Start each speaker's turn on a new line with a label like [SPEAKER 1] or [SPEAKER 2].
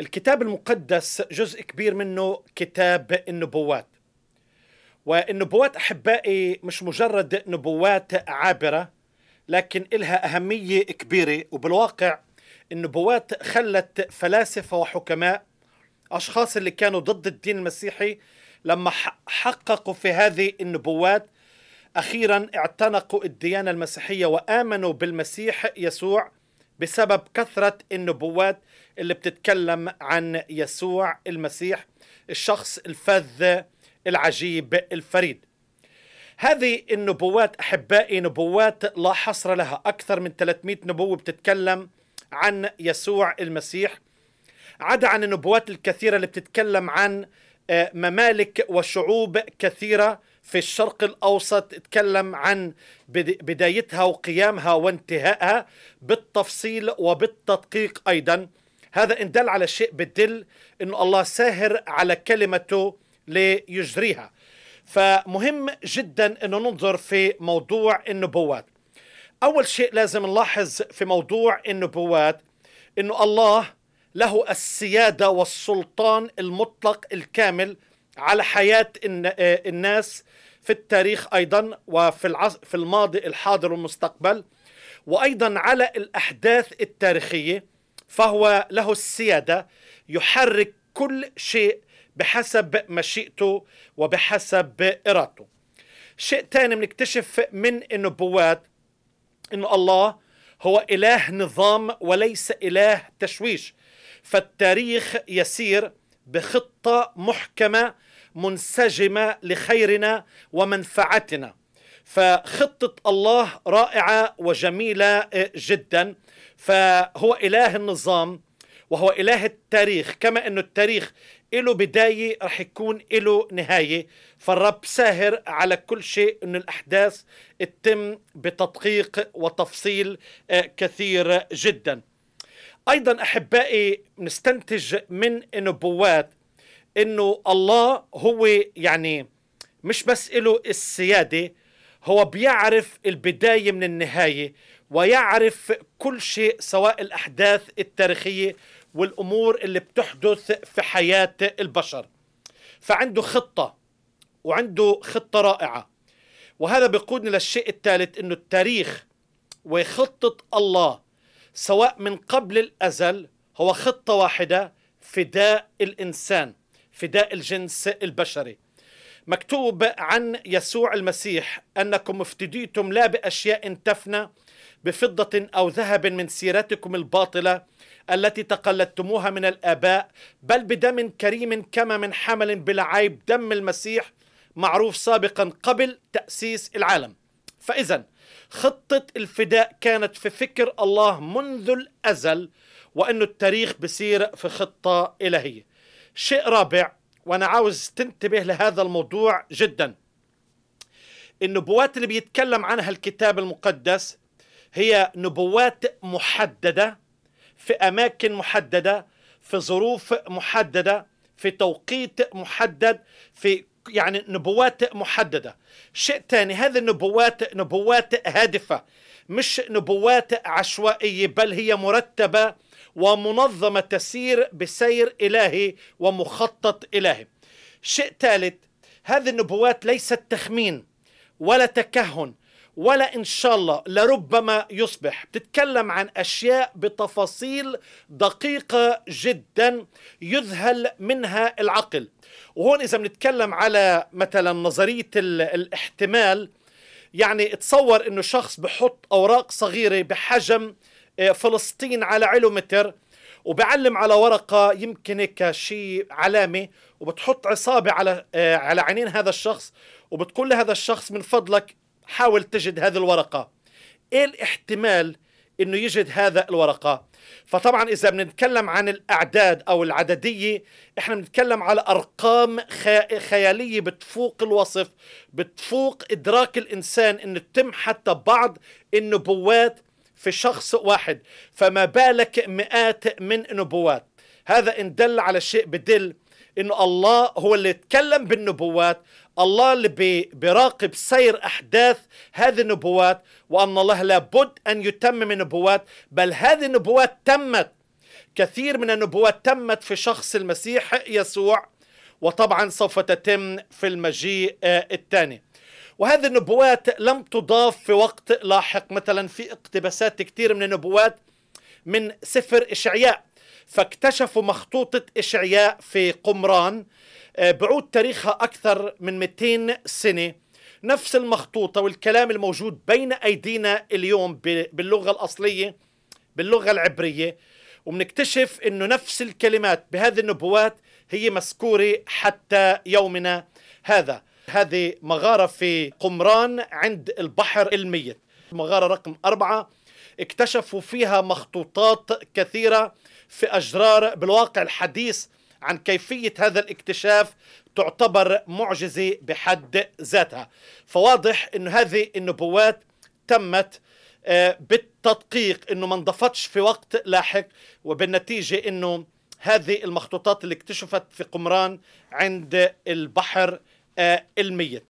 [SPEAKER 1] الكتاب المقدس جزء كبير منه كتاب النبوات والنبوات أحبائي مش مجرد نبوات عابرة لكن إلها أهمية كبيرة وبالواقع النبوات خلت فلاسفة وحكماء أشخاص اللي كانوا ضد الدين المسيحي لما حققوا في هذه النبوات أخيرا اعتنقوا الديانة المسيحية وآمنوا بالمسيح يسوع بسبب كثرة النبوات اللي بتتكلم عن يسوع المسيح الشخص الفذ العجيب الفريد هذه النبوات أحبائي نبوات لا حصر لها أكثر من 300 نبوة بتتكلم عن يسوع المسيح عدا عن النبوات الكثيرة اللي بتتكلم عن آه، ممالك وشعوب كثيرة في الشرق الأوسط تكلم عن بدايتها وقيامها وانتهائها بالتفصيل وبالتدقيق أيضا هذا إن دل على شيء بدل أن الله ساهر على كلمته ليجريها فمهم جدا أنه ننظر في موضوع النبوات أول شيء لازم نلاحظ في موضوع النبوات أنه الله له السيادة والسلطان المطلق الكامل على حياة آه، الناس في التاريخ أيضا وفي العصر في الماضي الحاضر والمستقبل وأيضا على الأحداث التاريخية فهو له السيادة يحرك كل شيء بحسب مشيئته وبحسب إرادته شيء ثاني بنكتشف من النبوات أنه الله هو إله نظام وليس إله تشويش فالتاريخ يسير بخطه محكمه منسجمه لخيرنا ومنفعتنا فخطه الله رائعه وجميله آه، جدا فهو اله النظام وهو اله التاريخ كما انه التاريخ له بداية رح يكون له نهاية فالرب ساهر على كل شيء أن الأحداث تتم بتدقيق وتفصيل آه، كثير جداً ايضا احبائي نستنتج من النبوات انه الله هو يعني مش بس له السياده هو بيعرف البدايه من النهايه ويعرف كل شيء سواء الاحداث التاريخيه والامور اللي بتحدث في حياه البشر فعنده خطه وعنده خطه رائعه وهذا بيقودني للشيء الثالث انه التاريخ وخطه الله سواء من قبل الأزل هو خطة واحدة فداء الإنسان فداء الجنس البشري مكتوب عن يسوع المسيح أنكم افتديتم لا بأشياء تفنى بفضة أو ذهب من سيرتكم الباطلة التي تقلدتموها من الآباء بل بدم كريم كما من حمل بلا عيب دم المسيح معروف سابقا قبل تأسيس العالم فإذا خطة الفداء كانت في فكر الله منذ الأزل وأنه التاريخ بصير في خطة إلهية شيء رابع وأنا عاوز تنتبه لهذا الموضوع جدا النبوات اللي بيتكلم عنها الكتاب المقدس هي نبوات محددة في أماكن محددة في ظروف محددة في توقيت محدد في يعني نبوات محدده شيء ثاني هذه النبوات نبوات هادفه مش نبوات عشوائيه بل هي مرتبه ومنظمه تسير بسير الهي ومخطط الهي شيء ثالث هذه النبوات ليست تخمين ولا تكهن ولا إن شاء الله لربما يصبح بتتكلم عن أشياء بتفاصيل دقيقة جدا يذهل منها العقل وهون إذا بنتكلم على مثلا نظرية الاحتمال يعني تصور انه شخص بحط اوراق صغيره بحجم آه، فلسطين على علومتر وبعلم على ورقه يمكن هيك شيء علامه وبتحط عصابه على آه، على عينين هذا الشخص وبتقول لهذا الشخص من فضلك حاول تجد هذه الورقة إيه الاحتمال أنه يجد هذا الورقة فطبعا إذا بنتكلم عن الأعداد أو العددية إحنا بنتكلم على أرقام خيالية بتفوق الوصف بتفوق إدراك الإنسان أنه تتم حتى بعض النبوات في شخص واحد فما بالك مئات من النبوات هذا إن دل على شيء بدل انه الله هو اللي يتكلم بالنبوات الله اللي بيراقب سير احداث هذه النبوات وان الله لابد ان يتمم النبوات بل هذه النبوات تمت كثير من النبوات تمت في شخص المسيح يسوع وطبعا سوف تتم في المجيء آه، الثاني وهذه النبوات لم تضاف في وقت لاحق مثلا في اقتباسات كثير من النبوات من سفر إشعياء فاكتشفوا مخطوطة إشعياء في قمران آه، بعود تاريخها أكثر من 200 سنة نفس المخطوطة والكلام الموجود بين أيدينا اليوم باللغة الأصلية باللغة العبرية وبنكتشف أنه نفس الكلمات بهذه النبوات هي مذكورة حتى يومنا هذا هذه مغارة في قمران عند البحر الميت مغارة رقم أربعة اكتشفوا فيها مخطوطات كثيرة في أجرار بالواقع الحديث عن كيفية هذا الاكتشاف تعتبر معجزة بحد ذاتها فواضح أن هذه النبوات تمت آه، بالتدقيق أنه ما انضفتش في وقت لاحق وبالنتيجة أنه هذه المخطوطات اللي اكتشفت في قمران عند البحر آه، الميت